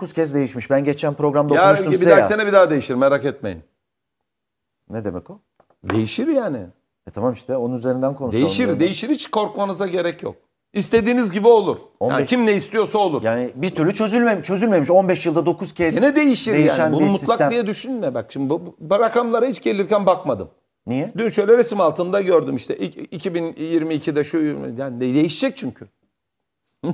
9 kez değişmiş. Ben geçen programda Yarın okumuştum size bir dahaki sene bir daha değişir merak etmeyin. Ne demek o? Değişir yani. E tamam işte onun üzerinden konuşalım. Değişir, yani. değişir hiç korkmanıza gerek yok. İstediğiniz gibi olur. 15, yani kim ne istiyorsa olur. Yani bir türlü çözülmem, çözülmemiş. 15 yılda 9 kez Yine değişir yani. Bunu mutlak sistem. diye düşünme bak. Şimdi bu, bu rakamlara hiç gelirken bakmadım. Niye? Dün şöyle resim altında gördüm işte 2022'de şu yani değişecek çünkü.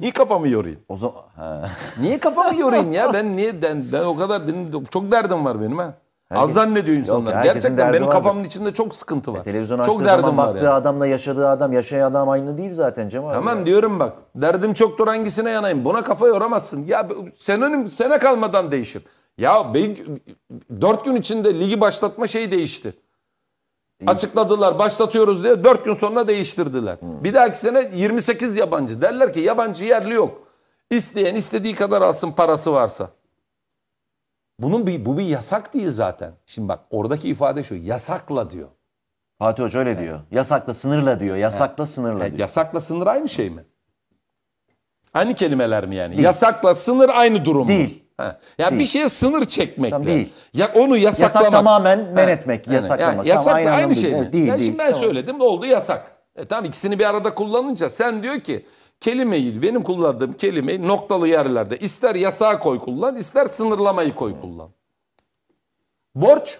Niye kafamı yorayım? O zaman he. niye kafamı yorayım ya? Ben niye ben, ben o kadar benim çok derdim var benim ha. Herkes, Az zannediyor insanlar. Yok, Gerçekten benim vardır. kafamın içinde çok sıkıntı var. E, televizyon çok derdim zaman baktığı yani. adamla yaşadığı adam, yaşayan adam aynı değil zaten Cem abi. Tamam ya. diyorum bak. Derdim çoktur hangisine yanayım? Buna kafa yoramazsın. Ya sen senin sene kalmadan değişir. Ya be, 4 gün içinde ligi başlatma şeyi değişti. Açıkladılar başlatıyoruz diye 4 gün sonra değiştirdiler. Hı. Bir dahaki sene 28 yabancı. Derler ki yabancı yerli yok. İsteyen istediği kadar alsın parası varsa. Bunun bir, bu bir yasak değil zaten. Şimdi bak oradaki ifade şu yasakla diyor. Fatih Hoca öyle evet. diyor. Yasakla sınırla diyor. Yasakla evet. sınırla evet. diyor. Yasakla sınır aynı şey mi? Aynı kelimeler mi yani? Değil. Yasakla sınır aynı durum mu? Değil. Ya değil. bir şeye sınır çekmekle. Tamam, değil. Ya onu yasaklamak. Yasak tamamen men etmek, ha. yasaklamak. Yani, yasak tamam, aynı, aynı şey mi? Evet, değil, ya değil. Şimdi ben tamam. söyledim, oldu yasak. E tamam ikisini bir arada kullanınca sen diyor ki kelimeyi benim kullandığım kelimeyi noktalı yerlerde ister yasağı koy kullan, ister sınırlamayı koy kullan. Borç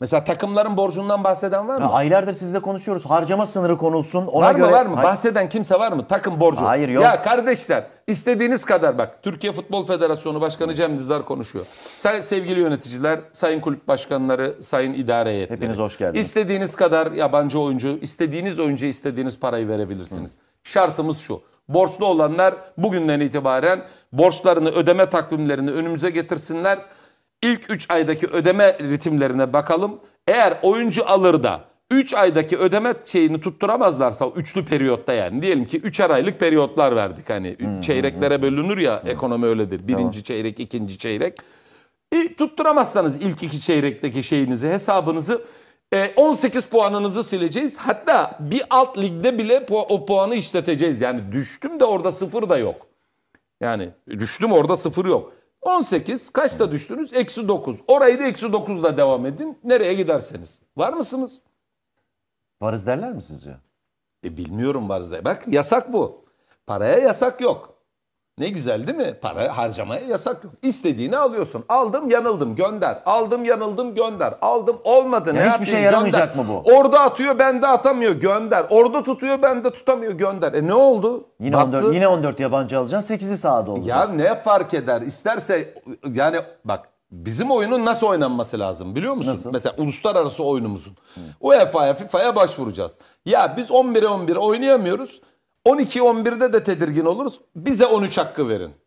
Mesela takımların borcundan bahseden var mı? Ya aylardır sizle konuşuyoruz. Harcama sınırı konulsun. Ona var mı göre... var mı? Bahseden kimse var mı? Takım borcu. Hayır yok. Ya kardeşler istediğiniz kadar bak. Türkiye Futbol Federasyonu Başkanı Cem Dizdar konuşuyor. Say, sevgili yöneticiler, sayın kulüp başkanları, sayın idare heyetleri. Hepiniz hoş geldiniz. İstediğiniz kadar yabancı oyuncu, istediğiniz oyuncuya istediğiniz parayı verebilirsiniz. Hı. Şartımız şu. Borçlu olanlar bugünden itibaren borçlarını, ödeme takvimlerini önümüze getirsinler ilk 3 aydaki ödeme ritimlerine bakalım. Eğer oyuncu alır da 3 aydaki ödeme şeyini tutturamazlarsa üçlü periyotta yani diyelim ki 3 aylık periyotlar verdik hani hmm, çeyreklere hmm. bölünür ya hmm. ekonomi öyledir. Birinci tamam. çeyrek, ikinci çeyrek. E, tutturamazsanız ilk iki çeyrekteki şeyinizi, hesabınızı e, 18 puanınızı sileceğiz. Hatta bir alt ligde bile pu- o puanı işleteceğiz. Yani düştüm de orada sıfır da yok. Yani düştüm orada sıfır yok. 18 kaçta düştünüz? Eksi 9. Orayı da eksi 9'la devam edin. Nereye giderseniz. Var mısınız? Varız derler mi sizce? E bilmiyorum varız der. Bak yasak bu. Paraya yasak yok. Ne güzel değil mi? Para harcamaya yasak yok. İstediğini alıyorsun. Aldım yanıldım gönder. Aldım yanıldım gönder. Aldım olmadı yani ne hiçbir yapayım şey yaramayacak gönder. mı bu? Orada atıyor bende atamıyor gönder. Orada tutuyor bende tutamıyor gönder. E ne oldu? Yine 14, yine 14 yabancı alacaksın 8'i sağda olacak. Ya ne fark eder? İsterse yani bak bizim oyunun nasıl oynanması lazım biliyor musun? Nasıl? Mesela uluslararası oyunumuzun. UEFA'ya FIFA'ya başvuracağız. Ya biz 11'e 11 oynayamıyoruz. 12-11'de de tedirgin oluruz. Bize 13 hakkı verin.